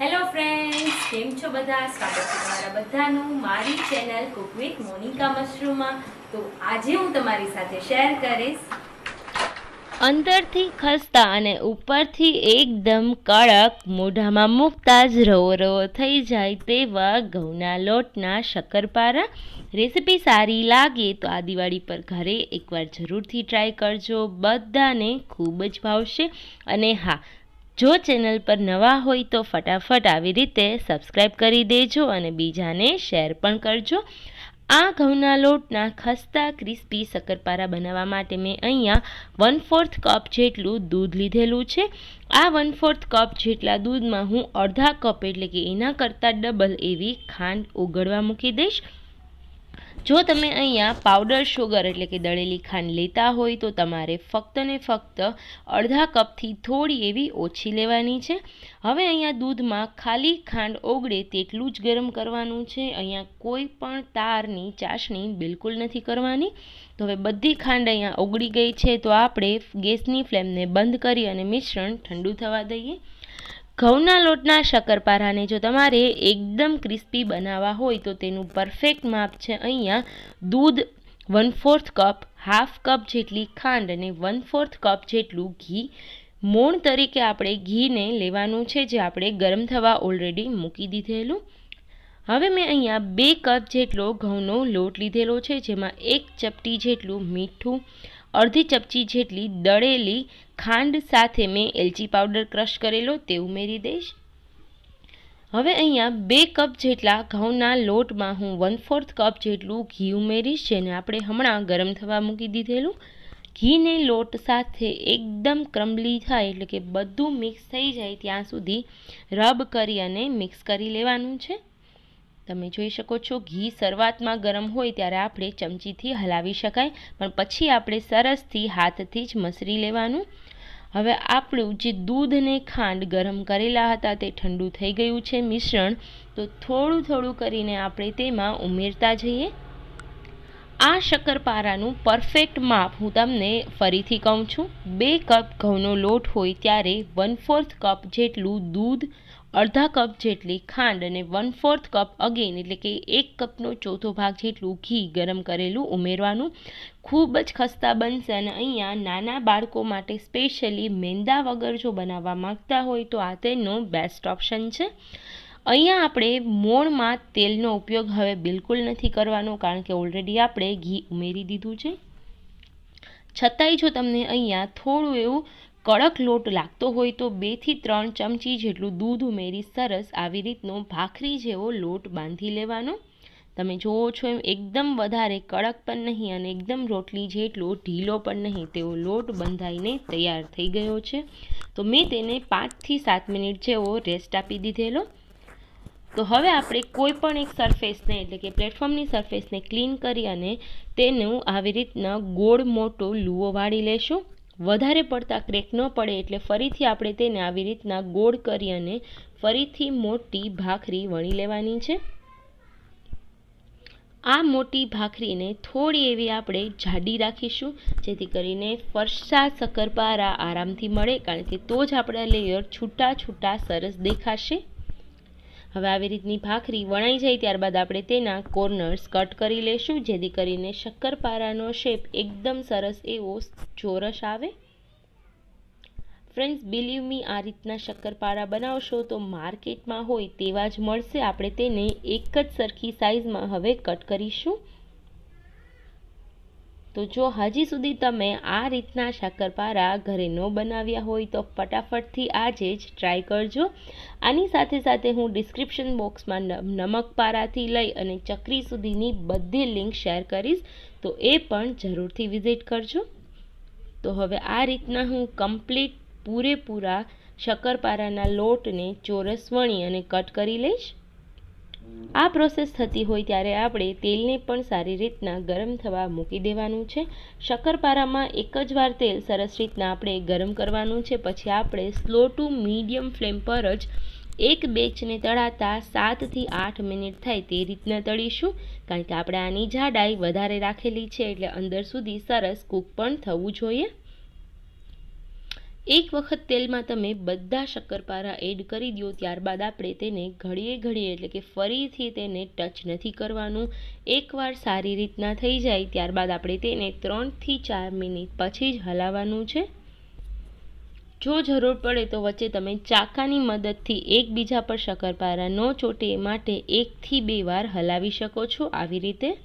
hello friends કેમ છો બધા સ્વાગત છે તમારા બધાનું મારી ચેનલ કુક વિથ મોનિકા મશરૂમમાં તો આજે હું તમારી સાથે શેર કરીશ અંદરથી ખસતા અને ઉપરથી એકદમ કડક મોઢામાં મૂકતા જ રવો રવો થઈ જાય તેવા ઘઉંના લોટના શક્કરપારા રેસીપી સારી લાગે તો આ દિવાળી પર ઘરે એકવાર જરૂરથી ટ્રાય કરજો બધાને ખૂબ જ ભાવશે અને હા જો ચેનલ પર નવા હોય તો ફટાફટ આવી રીતે સબસ્ક્રાઈબ કરી દેજો અને બીજાને શેર પણ કરજો આ ઘઉંના લોટના ખસ્તા ક્રિસ્પી શક્કરપારા બનાવવા માટે મેં અહીંયા વન ફોર્થ કપ જેટલું દૂધ લીધેલું છે આ વન ફોર્થ કપ જેટલા દૂધમાં હું અડધા કપ એટલે કે એના કરતાં ડબલ એવી ખાંડ ઓગળવા મૂકી દઈશ જો તમે અહીંયા પાવડર શુગર એટલે કે દળેલી ખાંડ લેતા હોય તો તમારે ફક્ત ને ફક્ત અડધા કપથી થોડી એવી ઓછી લેવાની છે હવે અહીંયા દૂધમાં ખાલી ખાંડ ઓગળે તેટલું જ ગરમ કરવાનું છે અહીંયા કોઈ પણ તારની ચાસણી બિલકુલ નથી કરવાની તો હવે બધી ખાંડ અહીંયા ઓગળી ગઈ છે તો આપણે ગેસની ફ્લેમને બંધ કરી અને મિશ્રણ ઠંડુ થવા દઈએ ઘઉંના લોટના શક્કરપારાને જો તમારે એકદમ ક્રિસ્પી બનાવવા હોય તો તેનું પરફેક્ટ માપ છે અહીંયા દૂધ one fourth cup half cup જેટલી ખાંડ અને વન ફોર્થ કપ જેટલું ઘી મોણ તરીકે આપણે ઘીને લેવાનું છે જે આપણે ગરમ થવા ઓલરેડી મૂકી દીધેલું હવે મેં અહીંયા બે કપ જેટલો ઘઉંનો લોટ લીધેલો છે જેમાં એક ચપટી જેટલું મીઠું અડધી ચપચી જેટલી દળેલી ખાંડ સાથે મેં એલચી પાવડર ક્રશ કરેલો તે ઉમેરી દઈશ હવે અહીંયા બે કપ જેટલા ઘઉંના લોટમાં હું વન ફોર્થ કપ જેટલું ઘી ઉમેરીશ જેને આપણે હમણાં ગરમ થવા મૂકી દીધેલું ઘીને લોટ સાથે એકદમ ક્રમલી થાય એટલે કે બધું મિક્સ થઈ જાય ત્યાં સુધી રબ કરી અને મિક્સ કરી લેવાનું છે તમે જોઈ શકો છો ઘી શરૂઆતમાં ગરમ હોય ત્યારે આપણે ચમચીથી હલાવી શકાય પણ પછી આપણે સરસથી હાથથી જ મસરી લેવાનું હવે આપણું જે દૂધ ને ખાંડ ગરમ કરેલા હતા તે ઠંડુ થઈ ગયું છે મિશ્રણ તો થોડું થોડું કરીને આપણે તેમાં ઉમેરતા જઈએ આ શક્કરપારાનું પરફેક્ટ માપ હું તમને ફરીથી કહું છું બે કપ ઘઉંનો લોટ હોય ત્યારે વન ફોર્થ કપ જેટલું દૂધ અડધા કપ જેટલી ખાંડ અને વન ફોર્થ કપ અગેન એટલે કે એક કપનો ચોથો ભાગ જેટલું ઘી ગરમ કરેલું ઉમેરવાનું ખૂબ જ ખસ્તા બનશે અને અહીંયા નાના બાળકો માટે સ્પેશિયલી મેંદા વગર જો બનાવવા માગતા હોય તો આ તેનો બેસ્ટ ઓપ્શન છે અહીંયા આપણે મોણમાં તેલનો ઉપયોગ હવે બિલકુલ નથી કરવાનો કારણ કે ઓલરેડી આપણે ઘી ઉમેરી દીધું છે છતાંય જો તમને અહીંયા થોડું એવું કડક લોટ લાગતો હોય તો બેથી ત્રણ ચમચી જેટલું દૂધ ઉમેરી સરસ આવી રીતનો ભાખરી જેવો લોટ બાંધી લેવાનો તમે જુઓ છો એમ એકદમ વધારે કડક પણ નહીં અને એકદમ રોટલી જેટલો ઢીલો પણ નહીં તેવો લોટ બંધાઈને તૈયાર થઈ ગયો છે તો મેં તેને પાંચથી સાત મિનિટ જેવો રેસ્ટ આપી દીધેલો તો હવે આપણે કોઈ પણ એક સરફેસને એટલે કે પ્લેટફોર્મની સરફેસને ક્લીન કરી અને તેનું આવી રીતના ગોળ મોટો લૂવો વાળી લેશું વધારે પડતા ક્રેક ન પડે એટલે ફરીથી આપણે તેને આવી રીતના ગોળ કરી અને ફરીથી મોટી ભાખરી વણી લેવાની છે આ મોટી ભાખરીને થોડી એવી આપણે જાડી રાખીશું જેથી કરીને ફરસા સકરપારા આરામથી મળે કારણ કે તો જ આપણા લેયર છૂટા છૂટા સરસ દેખાશે હવે આવી રીતની ભાખરી વણાઈ જાય ત્યારબાદ આપણે તેના કોર્નર્સ કટ કરી લેશું જેથી કરીને શક્કરપારાનો શેપ એકદમ સરસ એવો ચોરસ આવે ફ્રેન્ડ્સ બિલીવ મી આ રીતના શક્કરપારા બનાવશો તો માર્કેટમાં હોય તેવા જ મળશે આપણે તેને એક જ સરખી સાઇઝમાં હવે કટ કરીશું તો જો હજી સુધી તમે આ રીતના શાકરપારા ઘરે ન બનાવ્યા હોય તો ફટાફટથી આજે જ ટ્રાય કરજો આની સાથે સાથે હું ડિસ્ક્રિપ્શન બોક્સમાં નમક પારાથી લઈ અને ચકરી સુધીની બધી લિંક શેર કરીશ તો એ પણ જરૂરથી વિઝિટ કરજો તો હવે આ રીતના હું કમ્પ્લીટ પૂરેપૂરા શક્કરપારાના લોટને ચોરસ વણી અને કટ કરી લઈશ આ પ્રોસેસ થતી હોય ત્યારે આપણે તેલને પણ સારી રીતના ગરમ થવા મૂકી દેવાનું છે શક્કરપારામાં એક જ વાર તેલ સરસ રીતના આપણે ગરમ કરવાનું છે પછી આપણે સ્લો ટુ મીડિયમ ફ્લેમ પર જ એક બેચને તળાતા સાતથી આઠ મિનિટ થાય તે રીતના તળીશું કારણ કે આપણે આની જાડાઈ વધારે રાખેલી છે એટલે અંદર સુધી સરસ કૂક પણ થવું જોઈએ એક વખત તેલમાં તમે બધા શક્કરપારા એડ કરી દો ત્યારબાદ આપણે તેને ઘડીએ ઘડીએ એટલે કે ફરીથી તેને ટચ નથી કરવાનું એકવાર સારી રીતના થઈ જાય ત્યારબાદ આપણે તેને ત્રણથી ચાર મિનિટ પછી જ હલાવવાનું છે જો જરૂર પડે તો વચ્ચે તમે ચાકાની મદદથી એકબીજા પર શક્કરપારા ન ચોટે એ માટે એકથી બે વાર હલાવી શકો છો આવી રીતે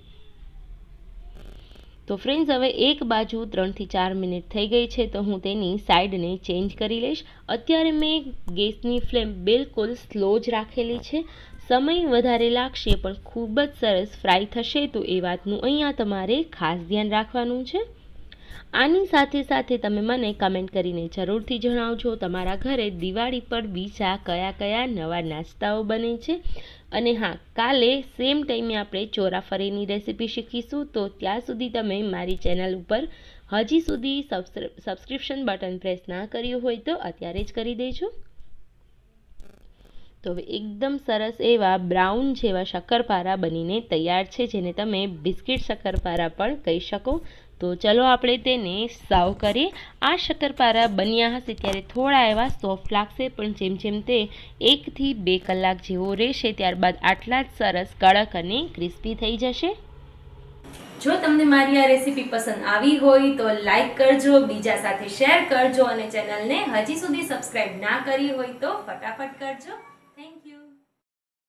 તો ફ્રેન્ડ્સ હવે એક બાજુ ત્રણથી ચાર મિનિટ થઈ ગઈ છે તો હું તેની સાઇડને ચેન્જ કરી લઈશ અત્યારે મેં ગેસની ફ્લેમ બિલકુલ સ્લો જ રાખેલી છે સમય વધારે લાગશે પણ ખૂબ જ સરસ ફ્રાય થશે તો એ વાતનું અહીંયા તમારે ખાસ ધ્યાન રાખવાનું છે આની સાથે સાથે તમે મને કમેન્ટ કરીને જરૂરથી જણાવજો તમારા ઘરે દિવાળી પર બીજા કયા કયા નવા નાસ્તાઓ બને છે અને હા કાલે સેમ ટાઈમે આપણે ચોરાફરીની રેસીપી શીખીશું તો ત્યાં સુધી તમે મારી ચેનલ ઉપર હજી સુધી સબસ્ક્રિપ્શન બટન પ્રેસ ના કર્યું હોય તો અત્યારે જ કરી દેજો તો હવે એકદમ સરસ એવા બ્રાઉન જેવા શક્કરપારા બનીને તૈયાર છે જેને તમે બિસ્કિટ શક્કરપારા પણ કહી શકો તો ચલો આપણે તેને સાવ કરીએ આ શક્કરપારા બન્યા હશે ત્યારે થોડા એવા સોફ્ટ લાગશે પણ જેમ જેમ તે એકથી બે કલાક જેવો રહેશે ત્યારબાદ આટલા જ સરસ કડક અને ક્રિસ્પી થઈ જશે જો તમને મારી આ રેસીપી પસંદ આવી હોય તો લાઈક કરજો બીજા સાથે શેર કરજો અને ચેનલને હજી સુધી સબસ્ક્રાઈબ ના કરી હોય તો ફટાફટ કરજો